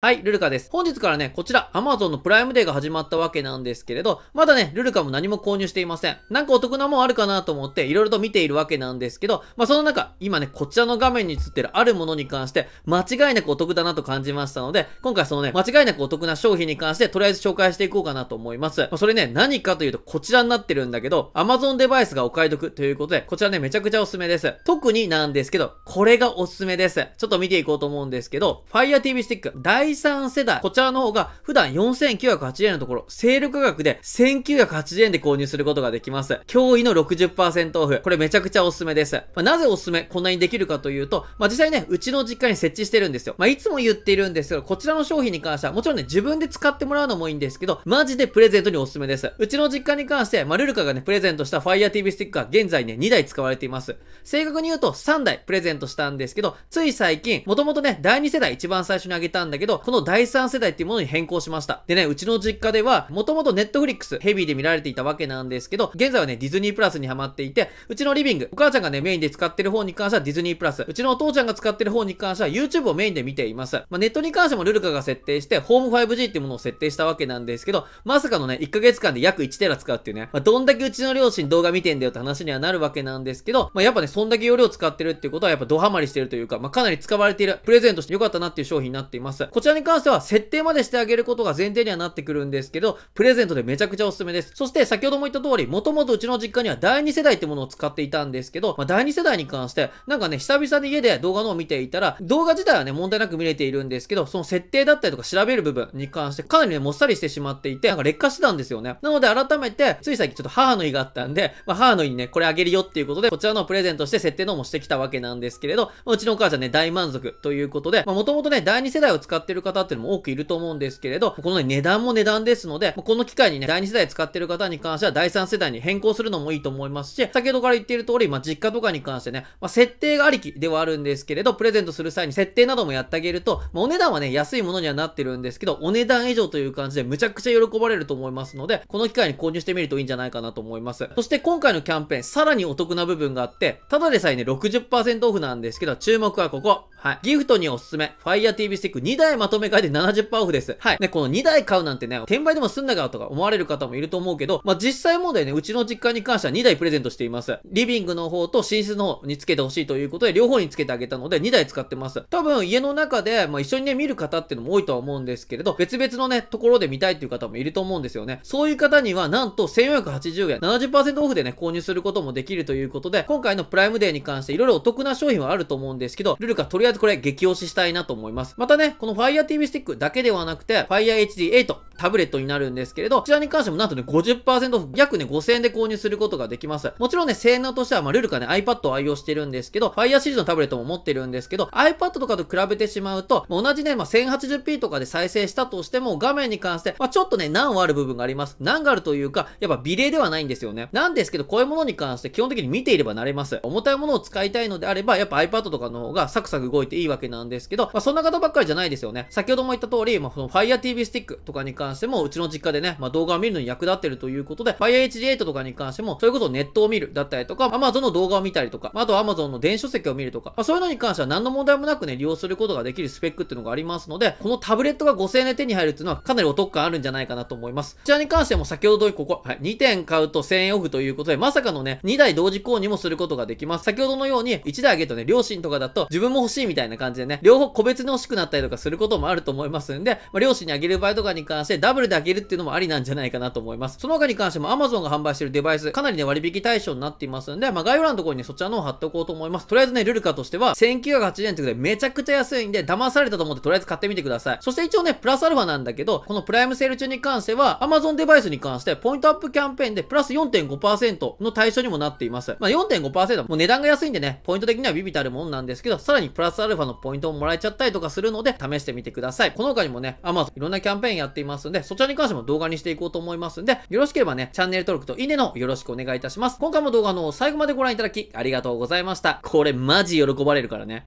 はい、ルルカです。本日からね、こちら、Amazon のプライムデーが始まったわけなんですけれど、まだね、ルルカも何も購入していません。なんかお得なもんあるかなと思って、いろいろと見ているわけなんですけど、まあその中、今ね、こちらの画面に映ってるあるものに関して、間違いなくお得だなと感じましたので、今回そのね、間違いなくお得な商品に関して、とりあえず紹介していこうかなと思います。まあ、それね、何かというと、こちらになってるんだけど、Amazon デバイスがお買い得ということで、こちらね、めちゃくちゃおすすめです。特になんですけど、これがおすすめです。ちょっと見ていこうと思うんですけど、Fire TV スティック、第3世代、こちらの方が普段4980円のところ、セール価格で1980円で購入することができます。驚異の60%オフ。これめちゃくちゃおすすめです。まあ、なぜおすすめこんなにできるかというと、まあ、実際ね、うちの実家に設置してるんですよ。まあ、いつも言っているんですけど、こちらの商品に関しては、もちろんね、自分で使ってもらうのもいいんですけど、マジでプレゼントにおすすめです。うちの実家に関して、まあ、ルルカがね、プレゼントした Fire TV スティックは現在ね、2台使われています。正確に言うと3台プレゼントしたんですけど、つい最近、もともとね、第2世代一番最初にあげたんだけど、この第3世代っていうものに変更しました。でね、うちの実家では、もともとネットフリックス、ヘビーで見られていたわけなんですけど、現在はね、ディズニープラスにハマっていて、うちのリビング、お母ちゃんがね、メインで使ってる方に関してはディズニープラス、うちのお父ちゃんが使ってる方に関しては YouTube をメインで見ています。まあ、ネットに関してもルルカが設定して、ホーム 5G っていうものを設定したわけなんですけど、まさかのね、1ヶ月間で約1テラ使うっていうね、まあ、どんだけうちの両親動画見てんだよって話にはなるわけなんですけど、まあ、やっぱね、そんだけ容量使ってるっていうことはやっぱドハマりしてるというか、まあ、かなり使われている、プレゼントしてよかったなっていう商品になっています。こちらちらに関しては設定までしてあげることが前提にはなってくるんですけど、プレゼントでめちゃくちゃおすすめです。そして先ほども言った通り、もともとうちの実家には第2世代ってものを使っていたんですけど、まあ、第2世代に関して、なんかね、久々に家で動画のを見ていたら、動画自体はね、問題なく見れているんですけど、その設定だったりとか調べる部分に関して、かなりね、もっさりしてしまっていて、なんか劣化してたんですよね。なので改めて、つい最近ちょっと母の日があったんで、まあ、母の日にね、これあげるよっていうことで、こちらのプレゼントして設定のもしてきたわけなんですけれど、まうちのお母ちゃんね、大満足ということで、まあ、もともとね、第2世代を使ってるる方っていうのも多くいると思うんですけれど、このね、値段も値段ですので、この機会にね、第2世代使ってる方に関しては、第3世代に変更するのもいいと思いますし、先ほどから言っている通り、まあ、実家とかに関してね、まあ、設定がありきではあるんですけれど、プレゼントする際に設定などもやってあげると、まあ、お値段はね、安いものにはなってるんですけど、お値段以上という感じで、むちゃくちゃ喜ばれると思いますので、この機会に購入してみるといいんじゃないかなと思います。そして今回のキャンペーン、さらにお得な部分があって、ただでさえね、60%オフなんですけど、注目はここ。はい。ギフトにおすすめ。Fire TV スティック2台まとめ買いで70%オフです。はい。ね、この2台買うなんてね、転売でも済んだかとか思われる方もいると思うけど、まあ、実際問題ね、うちの実家に関しては2台プレゼントしています。リビングの方と寝室の方につけてほしいということで、両方につけてあげたので2台使ってます。多分家の中で、まあ、一緒にね、見る方っていうのも多いとは思うんですけれど、別々のね、ところで見たいっていう方もいると思うんですよね。そういう方には、なんと1480円、70%オフでね、購入することもできるということで、今回のプライムデーに関していろいろお得な商品はあると思うんですけど、ルルカとりりあえずこれ激推ししたいなと思います。またね、この Fire TV スティックだけではなくて、Fire HD8 タブレットになるんですけれど、こちらに関してもなんとね、50%オフ、約ね、5000円で購入することができます。もちろんね、性能としては、まあ、ルルかね、iPad を愛用してるんですけど、Fire シリーズのタブレットも持ってるんですけど、iPad とかと比べてしまうと、ま同じね、まあ、1080p とかで再生したとしても、画面に関して、まあ、ちょっとね、難はある部分があります。難があるというか、やっぱ美麗ではないんですよね。なんですけど、こういうものに関して基本的に見ていれば慣れます。重たいものを使いたいのであれば、やっぱ iPad とかの方がサクサク動動いていいわけなんですけど、まあ、そんな方ばっかりじゃないですよね。先ほども言った通り、まあ、その Fire TV スティックとかに関しても、うちの実家でね、まあ、動画を見るのに役立ってるということで、Fire HD8 とかに関しても、それこそネットを見るだったりとか、Amazon の動画を見たりとか、まあ、あと Amazon の電子書籍を見るとか、まあ、そういうのに関しては何の問題もなくね、利用することができるスペックっていうのがありますので、このタブレットが5000円で手に入るっていうのはかなりお得感あるんじゃないかなと思います。こちらに関しても先ほど通りここ、はい、2点買うと1000円オフということで、まさかのね、2台同時購入もすることができます。先ほどのように、1台あげるとね、両親とかだと自分も欲しいみたいな感じでね、両方個別に欲しくなったりとかすることもあると思いますんで、まあ、両親にあげる場合とかに関してダブルであげるっていうのもありなんじゃないかなと思います。その他に関しても Amazon が販売してるデバイス、かなりね、割引対象になっていますんで、まあ、概要欄のところに、そちらの方貼っておこうと思います。とりあえずね、ルルカとしては、1980円ということでめちゃくちゃ安いんで、騙されたと思ってとりあえず買ってみてください。そして一応ね、プラスアルファなんだけど、このプライムセール中に関しては、Amazon デバイスに関して、ポイントアップキャンペーンでプラス4.5%の対象にもなっています。まあ、4.5%、もう値段が安いんでね、ポイント的にはビビたるもんなんですけど、さらにプラススアルファのポイントももらえちゃったりとかするので、試してみてください。この他にもね、Amazon いろんなキャンペーンやっていますんで、そちらに関しても動画にしていこうと思いますんで、よろしければね、チャンネル登録といいねのよろしくお願いいたします。今回も動画の最後までご覧いただき、ありがとうございました。これマジ喜ばれるからね。